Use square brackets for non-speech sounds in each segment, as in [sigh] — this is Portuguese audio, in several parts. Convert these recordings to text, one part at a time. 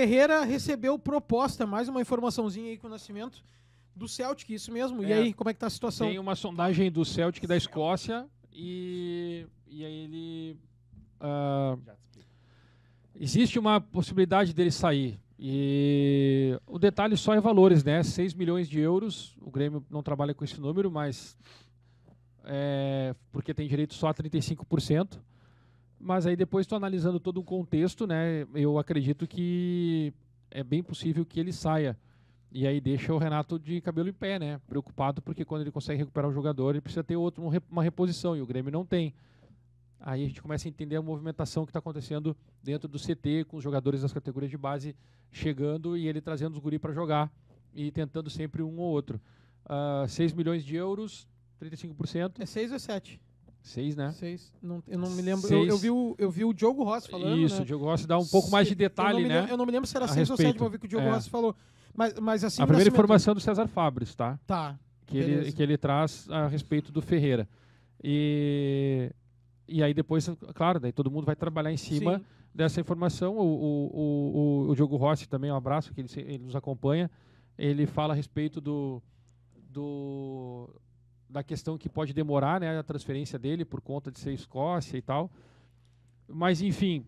Ferreira recebeu proposta, mais uma informaçãozinha aí com o Nascimento, do Celtic, isso mesmo. É. E aí, como é que tá a situação? Tem uma sondagem do Celtic da Escócia e, e aí ele... Uh, existe uma possibilidade dele sair. E o detalhe só é valores, né? 6 milhões de euros. O Grêmio não trabalha com esse número, mas é, porque tem direito só a 35%. Mas aí depois estou analisando todo o contexto, né? Eu acredito que é bem possível que ele saia. E aí deixa o Renato de cabelo em pé, né? Preocupado porque quando ele consegue recuperar o jogador, ele precisa ter outro, uma reposição, e o Grêmio não tem. Aí a gente começa a entender a movimentação que está acontecendo dentro do CT, com os jogadores das categorias de base chegando e ele trazendo os guri para jogar e tentando sempre um ou outro. Uh, ah, 6 milhões de euros, 35%. É 6 ou 7? Seis, né? Seis. Não, eu não me lembro. Eu, eu, vi o, eu vi o Diogo Rossi falando. Isso, né? o Diogo Rossi dá um pouco mais de detalhe, eu né? Lembro, eu não me lembro se era a seis respeito. ou sete, mas eu vi que o Diogo é. Rossi falou. Mas, mas assim. A primeira informação é do César Fabris, tá? Tá. Que ele, que ele traz a respeito do Ferreira. E, e aí depois, claro, daí todo mundo vai trabalhar em cima Sim. dessa informação. O, o, o, o Diogo Rossi também, um abraço, que ele, ele nos acompanha. Ele fala a respeito do. do da questão que pode demorar né, a transferência dele por conta de ser Escócia e tal. Mas, enfim,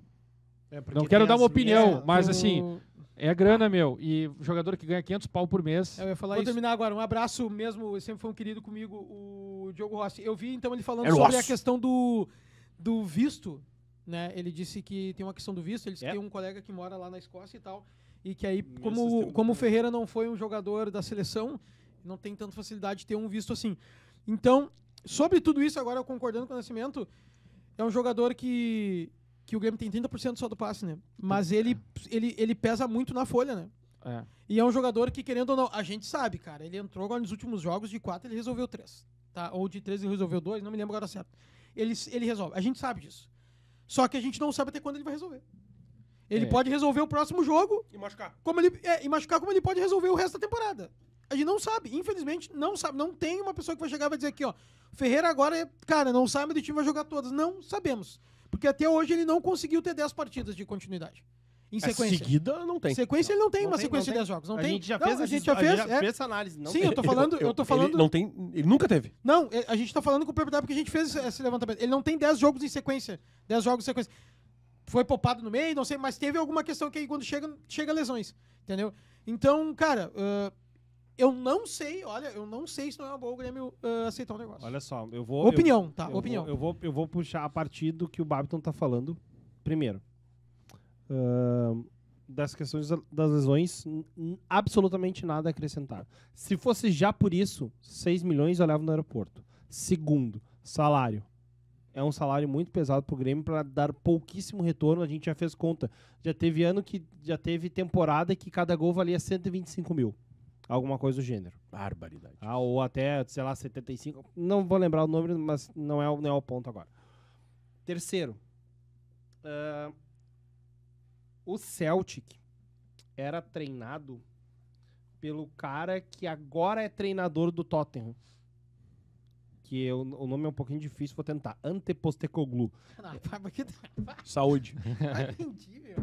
é não quero dar uma opinião, mas assim, é grana, meu. E jogador que ganha 500 pau por mês. É, eu ia falar Vou isso. terminar agora. Um abraço mesmo, sempre foi um querido comigo, o Diogo Rossi. Eu vi então ele falando sobre a questão do, do visto. Né? Ele disse que tem uma questão do visto, ele disse é. que tem um colega que mora lá na Escócia e tal. E que aí, como, como o Ferreira não foi um jogador da seleção, não tem tanta facilidade de ter um visto assim. Então, sobre tudo isso, agora eu concordando com o Nascimento, é um jogador que, que o Grêmio tem 30% só do passe, né? Mas ele, ele, ele pesa muito na folha, né? É. E é um jogador que, querendo ou não, a gente sabe, cara, ele entrou agora nos últimos jogos, de 4 ele resolveu 3, tá? Ou de 3 ele resolveu 2, não me lembro agora certo. Ele, ele resolve, a gente sabe disso. Só que a gente não sabe até quando ele vai resolver. Ele é. pode resolver o próximo jogo. E machucar. Como ele, é, e machucar como ele pode resolver o resto da temporada. A gente não sabe, infelizmente, não sabe. Não tem uma pessoa que vai chegar e vai dizer aqui, ó, Ferreira agora, é, cara, não sabe do time, vai jogar todas. Não sabemos. Porque até hoje ele não conseguiu ter 10 partidas de continuidade. Em é, sequência. É, seguida não tem. Sequência não, ele não tem não uma tem, sequência de 10 jogos. Não a tem. gente já fez a gente já fez, é. fez essa análise. Não Sim, tem. eu tô falando. Eu, eu tô falando. não tem, ele nunca teve. Não, é, a gente tá falando com o proprietário porque a gente fez esse levantamento. Ele não tem 10 jogos em sequência. 10 jogos em sequência. Foi poupado no meio, não sei, mas teve alguma questão que aí quando chega, chega lesões. Entendeu? Então, cara. Uh, eu não sei, olha, eu não sei se não é uma boa o Grêmio uh, aceitar o um negócio. Olha só, eu vou. Opinião, eu, tá? Eu opinião. Vou, eu, vou, eu vou puxar a partir do que o Babiton tá falando primeiro. Uh, das questões das lesões, absolutamente nada a acrescentar. Se fosse já por isso, 6 milhões olhava no aeroporto. Segundo, salário. É um salário muito pesado pro Grêmio para dar pouquíssimo retorno. A gente já fez conta. Já teve ano que já teve temporada que cada gol valia 125 mil alguma coisa do gênero. Barbaridade. Ah, ou até, sei lá, 75. Não vou lembrar o número, mas não é, o, não é o ponto agora. Terceiro, uh, o Celtic era treinado pelo cara que agora é treinador do Tottenham. Que eu, o nome é um pouquinho difícil, vou tentar. Antepostecoglu. Ah, tá, tá Saúde. [laughs] Ah, entendi, meu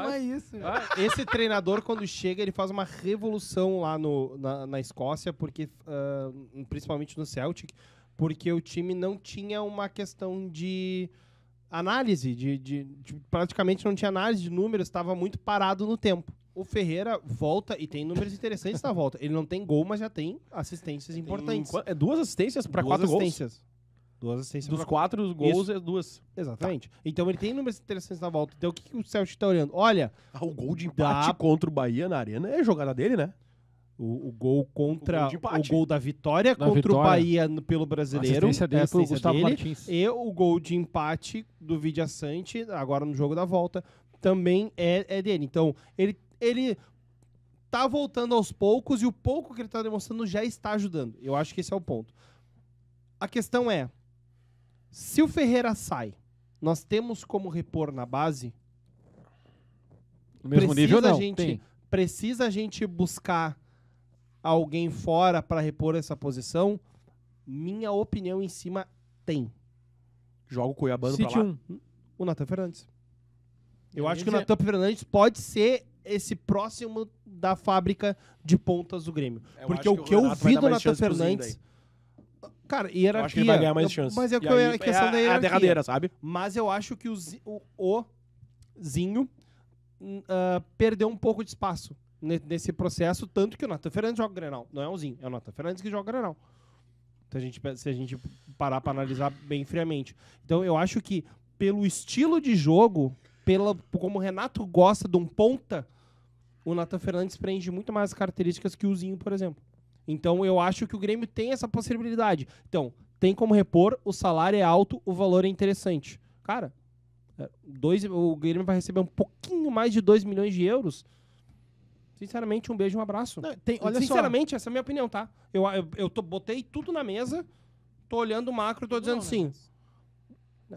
ah, isso. Ah, esse treinador, quando chega, ele faz uma revolução lá no, na, na Escócia, porque uh, principalmente no Celtic, porque o time não tinha uma questão de análise, de, de, de praticamente não tinha análise de números, estava muito parado no tempo. O Ferreira volta e tem números interessantes na volta. Ele não tem gol, mas já tem assistências importantes. Tem, é duas assistências para quatro assistências. gols? Duas assistências. Dos pra... quatro gols, Isso. é duas. Exatamente. Tá. Então ele tem números interessantes na volta. Então o que, que o Celtic tá olhando? Olha. Ah, o gol de empate dá... contra o Bahia na Arena é jogada dele, né? O, o gol contra. O gol, o gol da vitória na contra vitória. o Bahia pelo brasileiro. A assistência dele é, pro Gustavo dele, Martins. E o gol de empate do Vidia Sante, agora no jogo da volta, também é, é dele. Então ele. ele tá voltando aos poucos e o pouco que ele tá demonstrando já está ajudando. Eu acho que esse é o ponto. A questão é, se o Ferreira sai, nós temos como repor na base? No mesmo precisa nível, não. A gente, Precisa a gente buscar alguém fora para repor essa posição? Minha opinião em cima tem. Joga o Cuiabano Cite pra lá. Um. O Natan Fernandes. Eu, acho que o Natan Fernandes pode ser esse próximo da fábrica de pontas do Grêmio. Eu Porque o que, o que eu vi do Natan Fernandes Cara, hierarquia. Eu acho que ele vai ganhar mais chance. Mas é, que aí, é a questão é da hierarquia. a derradeira, sabe? Mas eu acho que o, o, o Zinho uh, perdeu um pouco de espaço nesse processo, tanto que o Nathan Fernandes joga o Grenal. Não é o Zinho, é o Nathan Fernandes que joga o Grenal. Então, a gente, se a gente parar para analisar bem friamente. Então, eu acho que pelo estilo de jogo, pela, como o Renato gosta de um ponta, o Nathan Fernandes prende muito mais características que o Zinho, por exemplo. Então eu acho que o Grêmio tem essa possibilidade. Então, tem como repor, o salário é alto, o valor é interessante. Cara, é, dois, o Grêmio vai receber um pouquinho mais de 2 milhões de euros. Sinceramente, um beijo, e um abraço. Não, tem, olha Sinceramente, só. essa é a minha opinião, tá? Eu, eu, eu tô, botei tudo na mesa, tô olhando o macro, tô dizendo não, sim.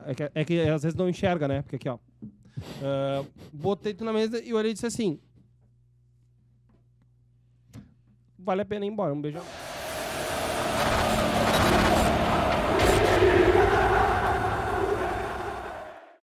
é, que, é que, às vezes não enxerga, né? Porque aqui, ó. uh, botei tudo na mesa e olhei e disse assim: vale a pena ir embora. Um beijão.